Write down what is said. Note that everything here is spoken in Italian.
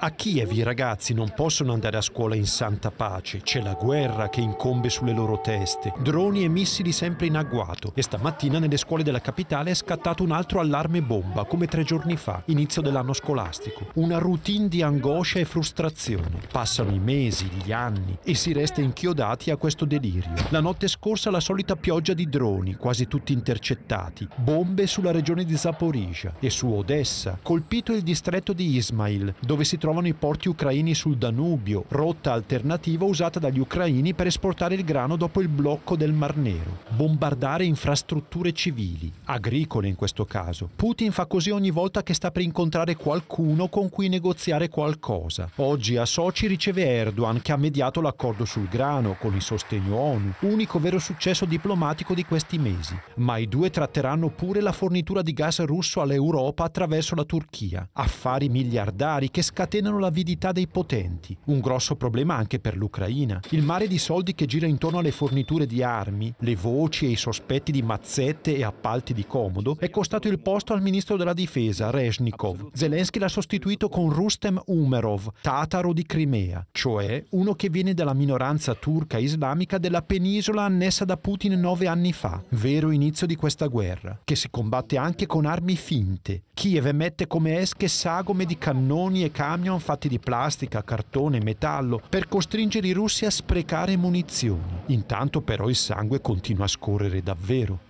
A Kiev i ragazzi non possono andare a scuola in santa pace, c'è la guerra che incombe sulle loro teste, droni e missili sempre in agguato e stamattina nelle scuole della capitale è scattato un altro allarme bomba come tre giorni fa, inizio dell'anno scolastico. Una routine di angoscia e frustrazione. Passano i mesi, gli anni e si resta inchiodati a questo delirio. La notte scorsa la solita pioggia di droni, quasi tutti intercettati, bombe sulla regione di Zaporizia e su Odessa, colpito il distretto di Ismail, dove si trova trovano i porti ucraini sul Danubio, rotta alternativa usata dagli ucraini per esportare il grano dopo il blocco del Mar Nero. Bombardare infrastrutture civili, agricole in questo caso. Putin fa così ogni volta che sta per incontrare qualcuno con cui negoziare qualcosa. Oggi a Sochi riceve Erdogan che ha mediato l'accordo sul grano con il sostegno ONU, unico vero successo diplomatico di questi mesi. Ma i due tratteranno pure la fornitura di gas russo all'Europa attraverso la Turchia. Affari miliardari che scatenano scatenano l'avidità dei potenti, un grosso problema anche per l'Ucraina. Il mare di soldi che gira intorno alle forniture di armi, le voci e i sospetti di mazzette e appalti di comodo, è costato il posto al ministro della difesa, Rezhnikov. Zelensky l'ha sostituito con Rustem Umerov, tataro di Crimea, cioè uno che viene dalla minoranza turca islamica della penisola annessa da Putin nove anni fa, vero inizio di questa guerra, che si combatte anche con armi finte. Kiev emette come esche sagome di cannoni e camion camion fatti di plastica, cartone, metallo per costringere i russi a sprecare munizioni. Intanto però il sangue continua a scorrere davvero.